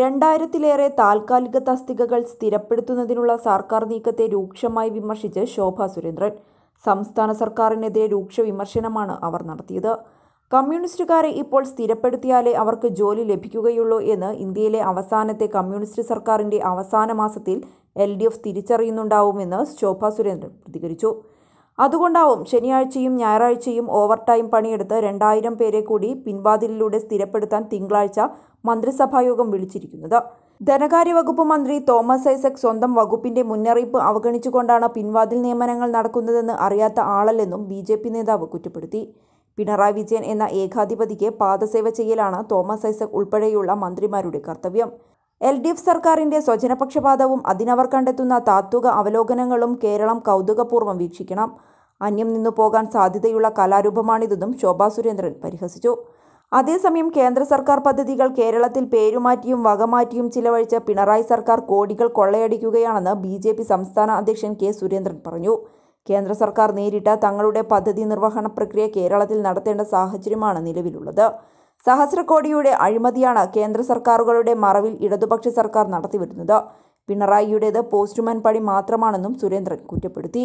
രണ്ടായിരത്തിലേറെ താൽക്കാലിക തസ്തികകൾ സ്ഥിരപ്പെടുത്തുന്നതിനുള്ള സർക്കാർ നീക്കത്തെ രൂക്ഷമായി വിമർശിച്ച് ശോഭ സുരേന്ദ്രൻ സംസ്ഥാന സർക്കാരിനെതിരെ രൂക്ഷ വിമർശനമാണ് അവർ നടത്തിയത് കമ്മ്യൂണിസ്റ്റുകാരെ ഇപ്പോൾ സ്ഥിരപ്പെടുത്തിയാലേ അവർക്ക് ജോലി ലഭിക്കുകയുള്ളൂ എന്ന് ഇന്ത്യയിലെ അവസാനത്തെ കമ്മ്യൂണിസ്റ്റ് സർക്കാരിൻ്റെ അവസാന മാസത്തിൽ എൽ ഡി എഫ് തിരിച്ചറിയുന്നുണ്ടാവുമെന്ന് ശോഭ സുരേന്ദ്രൻ പ്രതികരിച്ചു അതുകൊണ്ടാവും ശനിയാഴ്ചയും ഞായറാഴ്ചയും ഓവർ ടൈം പണിയെടുത്ത് രണ്ടായിരം പേരെ കൂടി പിൻവാതിലിലൂടെ സ്ഥിരപ്പെടുത്താൻ തിങ്കളാഴ്ച മന്ത്രിസഭായോഗം വിളിച്ചിരിക്കുന്നത് ധനകാര്യ വകുപ്പ് മന്ത്രി തോമസ് ഐസക് സ്വന്തം വകുപ്പിന്റെ മുന്നറിയിപ്പ് അവഗണിച്ചുകൊണ്ടാണ് പിൻവാതിൽ നിയമനങ്ങൾ നടക്കുന്നതെന്ന് അറിയാത്ത ആളല്ലെന്നും ബി ജെ പി നേതാവ് കുറ്റപ്പെടുത്തി പിണറായി വിജയൻ എന്ന ഏകാധിപതിക്ക് പാദസേവ ചെയ്യലാണ് തോമസ് ഐസക് ഉൾപ്പെടെയുള്ള മന്ത്രിമാരുടെ കർത്തവ്യം എൽ ഡി എഫ് സർക്കാരിൻ്റെ സ്വജനപക്ഷപാതവും അതിനവർ കണ്ടെത്തുന്ന താത്വിക അവലോകനങ്ങളും കേരളം കൗതുകപൂർവ്വം വീക്ഷിക്കണം അന്യം നിന്നു പോകാൻ സാധ്യതയുള്ള കലാരൂപമാണിതെന്നും ശോഭാ സുരേന്ദ്രൻ പരിഹസിച്ചു അതേസമയം കേന്ദ്ര സർക്കാർ പദ്ധതികൾ കേരളത്തിൽ പേരുമാറ്റിയും വകമാറ്റിയും ചിലവഴിച്ച പിണറായി സർക്കാർ കോടികൾ കൊള്ളയടിക്കുകയാണെന്ന് ബി ജെ പി സംസ്ഥാന അധ്യക്ഷൻ കെ സുരേന്ദ്രൻ പറഞ്ഞു കേന്ദ്ര സർക്കാർ നേരിട്ട തങ്ങളുടെ പദ്ധതി നിർവഹണ പ്രക്രിയ കേരളത്തിൽ നടത്തേണ്ട സാഹചര്യമാണ് നിലവിലുള്ളത് സഹസ്രകോടിയുടെ അഴിമതിയാണ് കേന്ദ്ര സർക്കാരുകളുടെ മറവിൽ ഇടതുപക്ഷ സർക്കാർ നടത്തിവരുന്നത് പിണറായിയുടേത് പോസ്റ്റ്മാൻ പണി മാത്രമാണെന്നും സുരേന്ദ്രൻ കുറ്റപ്പെടുത്തി